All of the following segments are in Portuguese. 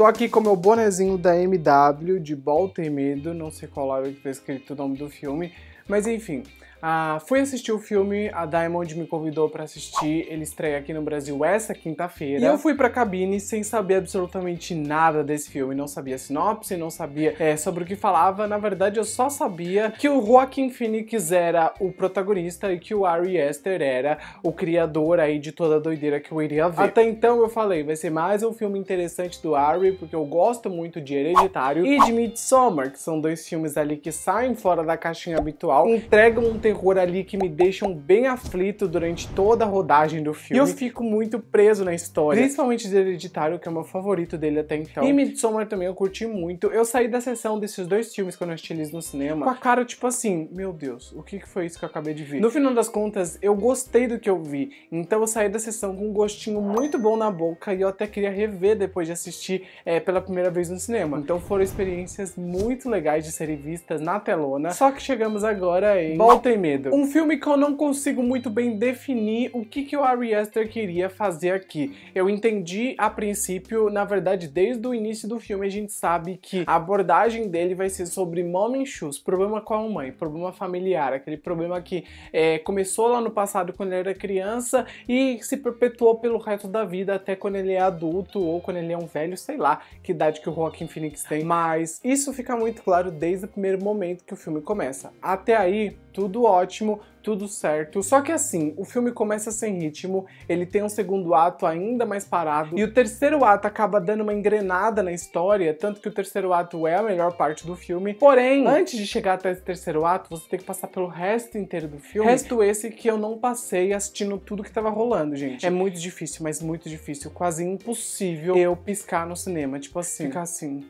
Estou aqui com meu bonezinho da MW de Bol Temido, não sei qual hora é que está escrito o nome do filme, mas enfim, ah, fui assistir o filme, a Diamond me convidou para assistir, ele estreia aqui no Brasil essa quinta-feira. E eu fui pra cabine sem saber absolutamente nada desse filme, não sabia sinopse, não sabia é, sobre o que falava. Na verdade, eu só sabia que o Joaquim Phoenix era o protagonista e que o Ari Aster era o criador aí de toda a doideira que eu iria ver. Até então eu falei, vai ser mais um filme interessante do Ari, porque eu gosto muito de Hereditário e de Midsommar, que são dois filmes ali que saem fora da caixinha habitual, entregam um terror ali que me deixam bem aflito durante toda a rodagem do filme. E eu fico muito preso na história. Principalmente de Hereditário, que é o meu favorito dele até então. E Midsommar também eu curti muito. Eu saí da sessão desses dois filmes quando eu assisti eles no cinema com a cara tipo assim, meu Deus, o que foi isso que eu acabei de ver? No final das contas, eu gostei do que eu vi. Então eu saí da sessão com um gostinho muito bom na boca e eu até queria rever depois de assistir é, pela primeira vez no cinema. Então foram experiências muito legais de serem vistas na telona. Só que chegamos agora em... Volta medo. Um filme que eu não consigo muito bem definir o que, que o Ari Aster queria fazer aqui. Eu entendi a princípio, na verdade, desde o início do filme a gente sabe que a abordagem dele vai ser sobre mom and shoes problema com a mãe, problema familiar, aquele problema que é, começou lá no passado quando ele era criança e se perpetuou pelo resto da vida até quando ele é adulto ou quando ele é um velho, sei lá que idade que o Joaquim Phoenix tem. Mas isso fica muito claro desde o primeiro momento que o filme começa. Até aí, tudo ótimo, tudo certo. Só que assim, o filme começa sem ritmo, ele tem um segundo ato ainda mais parado, e o terceiro ato acaba dando uma engrenada na história, tanto que o terceiro ato é a melhor parte do filme. Porém, antes de chegar até esse terceiro ato, você tem que passar pelo resto inteiro do filme. Resto esse que eu não passei assistindo tudo que tava rolando, gente. É muito difícil, mas muito difícil, quase impossível eu piscar no cinema, tipo assim, ficar assim.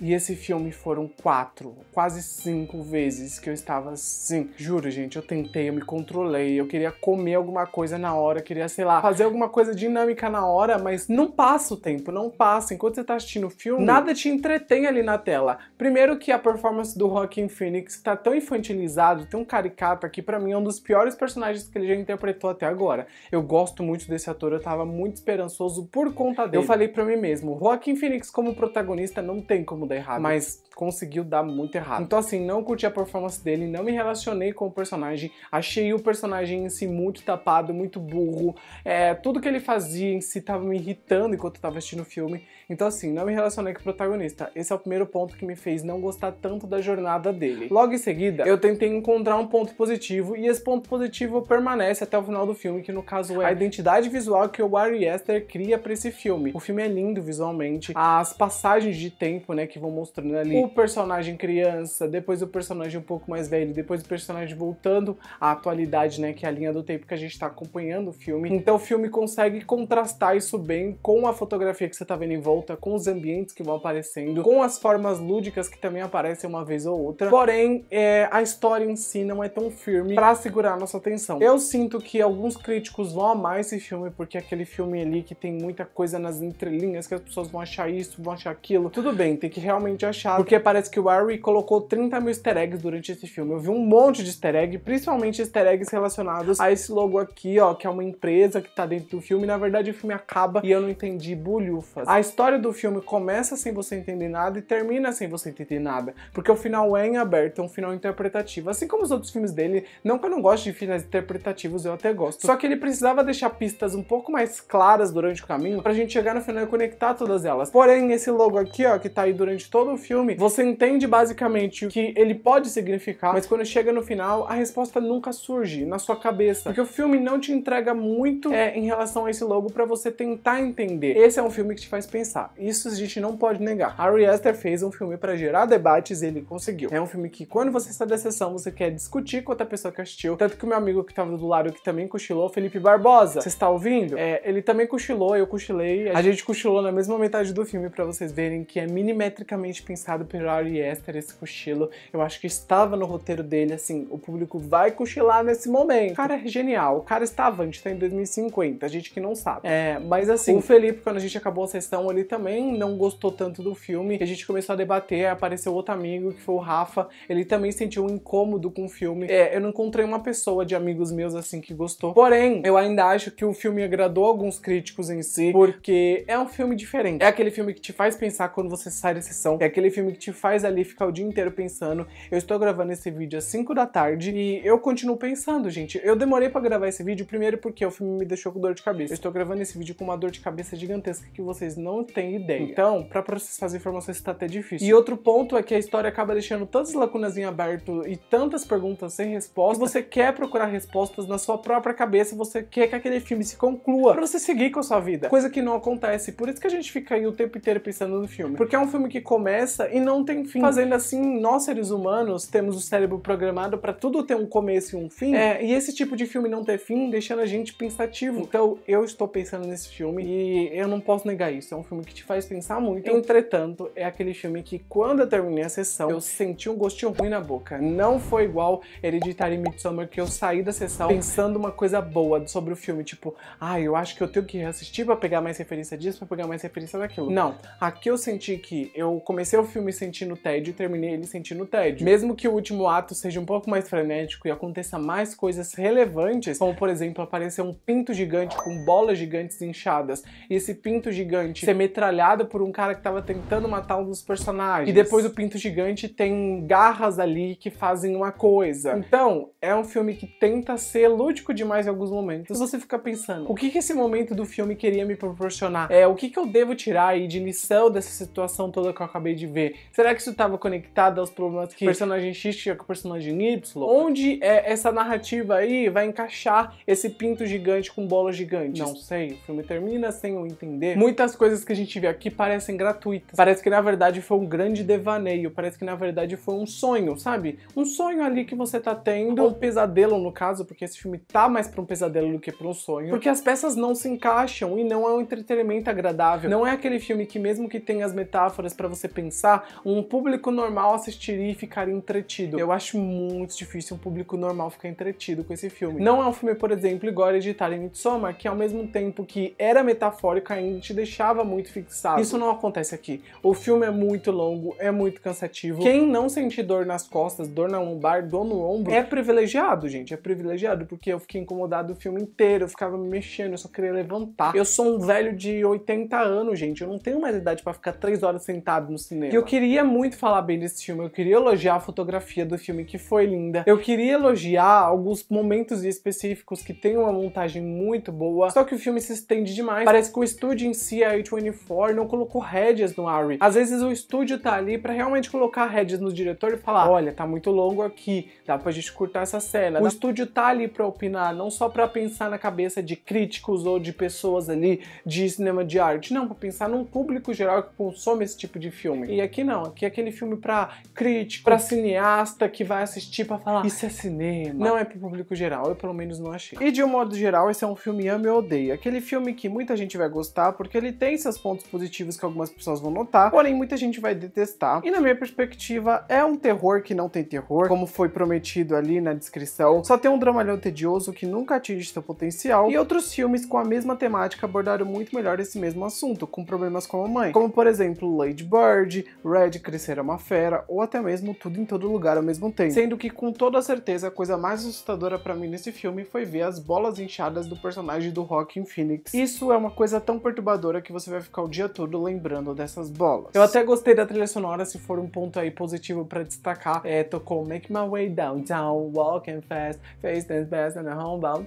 E esse filme foram quatro, quase cinco vezes que eu estava assim. Juro, gente, eu tentei, eu me controlei. Eu queria comer alguma coisa na hora, queria, sei lá, fazer alguma coisa dinâmica na hora, mas não passa o tempo, não passa. Enquanto você tá assistindo o filme, hum. nada te entretém ali na tela. Primeiro que a performance do Joaquin Phoenix tá tão infantilizado, um caricato aqui, para mim é um dos piores personagens que ele já interpretou até agora. Eu gosto muito desse ator, eu tava muito esperançoso por conta dele. Eu falei para mim mesmo, Joaquin Phoenix como protagonista não tem como errado. Mas conseguiu dar muito errado. Então, assim, não curti a performance dele, não me relacionei com o personagem, achei o personagem em si muito tapado, muito burro. É, tudo que ele fazia em si tava me irritando enquanto eu tava assistindo o filme. Então, assim, não me relacionei com o protagonista. Esse é o primeiro ponto que me fez não gostar tanto da jornada dele. Logo em seguida, eu tentei encontrar um ponto positivo e esse ponto positivo permanece até o final do filme, que no caso é a identidade visual que o Ari Esther cria para esse filme. O filme é lindo visualmente, as passagens de tempo, né, que que vão mostrando ali o personagem criança, depois o personagem um pouco mais velho, depois o personagem voltando à atualidade, né? Que é a linha do tempo que a gente tá acompanhando o filme. Então o filme consegue contrastar isso bem com a fotografia que você tá vendo em volta, com os ambientes que vão aparecendo, com as formas lúdicas que também aparecem uma vez ou outra. Porém, é, a história em si não é tão firme para segurar a nossa atenção. Eu sinto que alguns críticos vão amar esse filme porque é aquele filme ali que tem muita coisa nas entrelinhas que as pessoas vão achar isso, vão achar aquilo. Tudo bem, tem que realmente achado, porque parece que o Ari colocou 30 mil easter eggs durante esse filme. Eu vi um monte de easter egg, principalmente easter eggs relacionados a esse logo aqui, ó, que é uma empresa que tá dentro do filme. Na verdade, o filme acaba e eu não entendi bolhufas. A história do filme começa sem você entender nada e termina sem você entender nada, porque o final é em aberto, é um final interpretativo. Assim como os outros filmes dele, não que eu não goste de finais interpretativos, eu até gosto. Só que ele precisava deixar pistas um pouco mais claras durante o caminho pra gente chegar no final e conectar todas elas. Porém, esse logo aqui, ó, que tá aí durante durante todo o filme, você entende basicamente o que ele pode significar, mas quando chega no final, a resposta nunca surge na sua cabeça. Porque o filme não te entrega muito é, em relação a esse logo para você tentar entender. Esse é um filme que te faz pensar. Isso a gente não pode negar. Harry Aster fez um filme para gerar debates e ele conseguiu. É um filme que quando você está da sessão, você quer discutir com outra pessoa que assistiu. Tanto que o meu amigo que estava do lado, que também cochilou, Felipe Barbosa, você está ouvindo? É, ele também cochilou, eu cochilei. A gente cochilou na mesma metade do filme para vocês verem que é milimetricamente especificamente pensado pelo Ari Aster esse cochilo. Eu acho que estava no roteiro dele, assim, o público vai cochilar nesse momento. O cara é genial, o cara está avante, tá em 2050, a gente que não sabe. É, mas assim, o Felipe, quando a gente acabou a sessão, ele também não gostou tanto do filme. A gente começou a debater, apareceu outro amigo, que foi o Rafa. Ele também sentiu um incômodo com o filme. É, eu não encontrei uma pessoa de amigos meus, assim, que gostou. Porém, eu ainda acho que o filme agradou alguns críticos em si, porque é um filme diferente. É aquele filme que te faz pensar quando você sai sessão. É aquele filme que te faz ali ficar o dia inteiro pensando. Eu estou gravando esse vídeo às 5 da tarde e eu continuo pensando, gente. Eu demorei para gravar esse vídeo, primeiro porque o filme me deixou com dor de cabeça. Eu estou gravando esse vídeo com uma dor de cabeça gigantesca que vocês não têm ideia. Então, para processar as informações está até difícil. E outro ponto é que a história acaba deixando tantas lacunas em aberto e tantas perguntas sem resposta. Você quer procurar respostas na sua própria cabeça, você quer que aquele filme se conclua para você seguir com a sua vida. Coisa que não acontece, por isso que a gente fica aí o tempo inteiro pensando no filme. Porque é um filme que que começa e não tem fim. Fazendo assim, nós seres humanos temos o cérebro programado para tudo ter um começo e um fim. É, e esse tipo de filme não ter fim, deixando a gente pensativo. Então eu estou pensando nesse filme e eu não posso negar isso. É um filme que te faz pensar muito. Entretanto, é aquele filme que quando eu terminei a sessão, eu senti um gostinho ruim na boca. Não foi igual Hereditário e Midsommar que eu saí da sessão pensando uma coisa boa sobre o filme, tipo, ah, eu acho que eu tenho que assistir para pegar mais referência disso, para pegar mais referência daquilo. Não, aqui eu senti que eu eu comecei o filme sentindo tédio e terminei ele sentindo tédio. Mesmo que o último ato seja um pouco mais frenético e aconteça mais coisas relevantes, como por exemplo aparecer um pinto gigante com bolas gigantes inchadas e esse pinto gigante ser metralhado por um cara que tava tentando matar um dos personagens. E depois o pinto gigante tem garras ali que fazem uma coisa. Então, é um filme que tenta ser lúdico demais em alguns momentos. Você fica pensando, o que, esse momento do filme queria me proporcionar? É, o que, que eu devo tirar aí de lição dessa situação toda que eu acabei de ver? Será que isso estava conectado aos problemas que o personagem X tinha com o personagem Y? Onde é, essa narrativa aí vai encaixar esse pinto gigante com bola gigante? Não sei, o filme termina sem eu entender. Muitas coisas que a gente vê aqui parecem gratuitas. Parece que na verdade foi um grande devaneio, parece que na verdade foi um sonho, sabe? Um sonho ali que você tá tendo, ou um pesadelo no caso, porque esse filme tá mais pra um pesadelo do que pra um sonho. Porque as peças não se encaixam e não é um entretenimento agradável. Não é aquele filme que mesmo que tenha as metáforas para para você pensar, um público normal assistiria e ficaria entretido. Eu acho muito difícil um público normal ficar entretido com esse filme. Não é um filme, por exemplo, igual Hereditário e Midsommar, que ao mesmo tempo que era metafórico, ainda te deixava muito fixado. Isso não acontece aqui. O filme é muito longo, é muito cansativo. Quem não sentir dor nas costas, dor na lombar, dor no ombro, é privilegiado, gente. É privilegiado, porque eu fiquei incomodado o filme inteiro, eu ficava me mexendo, eu só queria levantar. Eu sou um velho de 80 anos, gente. Eu não tenho mais idade para ficar 3 horas sentado no cinema. eu queria muito falar bem desse filme, eu queria elogiar a fotografia do filme, que foi linda. Eu queria elogiar alguns momentos específicos que tem uma montagem muito boa, só que o filme se estende demais. Parece que o estúdio em si, a A24, não colocou rédeas no Ari. Às vezes o estúdio tá ali para realmente colocar rédeas no diretor e falar, olha, tá muito longo aqui, dá pra gente cortar essa cena. O estúdio tá ali pra opinar, não só pra pensar na cabeça de críticos ou de pessoas ali de cinema de arte, não, pra pensar num público geral que consome esse tipo de de filme. E aqui não, aqui é aquele filme pra crítico, pra cineasta que vai assistir pra falar isso é cinema. Não é pro público geral, eu pelo menos não achei. E de um modo geral, esse é um filme ame ou odeio. Aquele filme que muita gente vai gostar porque ele tem seus pontos positivos que algumas pessoas vão notar, porém muita gente vai detestar. E na minha perspectiva, é um terror que não tem terror, como foi prometido ali na descrição. Só tem um dramalhão tedioso que nunca atinge seu potencial. E outros filmes com a mesma temática abordaram muito melhor esse mesmo assunto, com problemas com a mãe. Como por exemplo, Lady Bird, Bird, Red Crescer é uma Fera ou até mesmo Tudo em Todo Lugar ao mesmo tempo. Sendo que com toda certeza a coisa mais assustadora para mim nesse filme foi ver as bolas inchadas do personagem do Rockin' Phoenix. Isso é uma coisa tão perturbadora que você vai ficar o dia todo lembrando dessas bolas. Eu até gostei da trilha sonora, se for um ponto aí positivo para destacar, é, tocou Make My Way Downtown, Walking Fast, Face Dance Best and Homebound.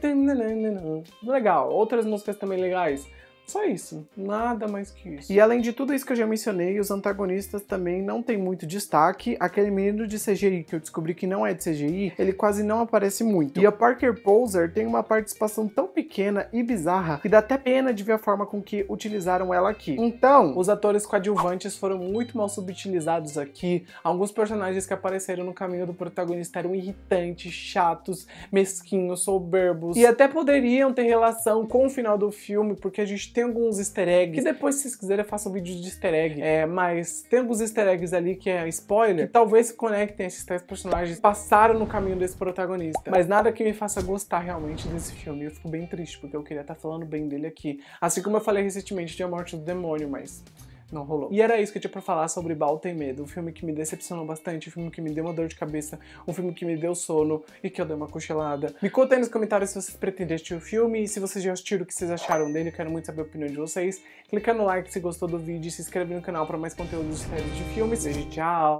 Legal, outras músicas também legais. Só isso, nada mais que isso. E além de tudo isso que eu já mencionei, os antagonistas também não tem muito destaque. Aquele menino de CGI que eu descobri que não é de CGI, ele quase não aparece muito. E a Parker Poser tem uma participação tão pequena e bizarra que dá até pena de ver a forma com que utilizaram ela aqui. Então, os atores coadjuvantes foram muito mal subutilizados aqui. Alguns personagens que apareceram no caminho do protagonista eram irritantes, chatos, mesquinhos, soberbos e até poderiam ter relação com o final do filme, porque a gente tem alguns easter eggs, que depois, se vocês quiserem, eu faço um vídeo de easter egg. É, mas tem alguns easter eggs ali que é spoiler, que talvez se conectem esses três personagens passaram no caminho desse protagonista. Mas nada que me faça gostar realmente desse filme. Eu fico bem triste, porque eu queria estar tá falando bem dele aqui. Assim como eu falei recentemente de A Morte do Demônio, mas... Não rolou. E era isso que eu tinha pra falar sobre Balta e Medo. Um filme que me decepcionou bastante, um filme que me deu uma dor de cabeça, um filme que me deu sono e que eu dei uma cochilada. Me conta aí nos comentários se vocês pretendem assistir o filme e se vocês já assistiram o que vocês acharam dele. Eu quero muito saber a opinião de vocês. Clica no like se gostou do vídeo e se inscreve no canal para mais conteúdo de séries de filmes. E tchau!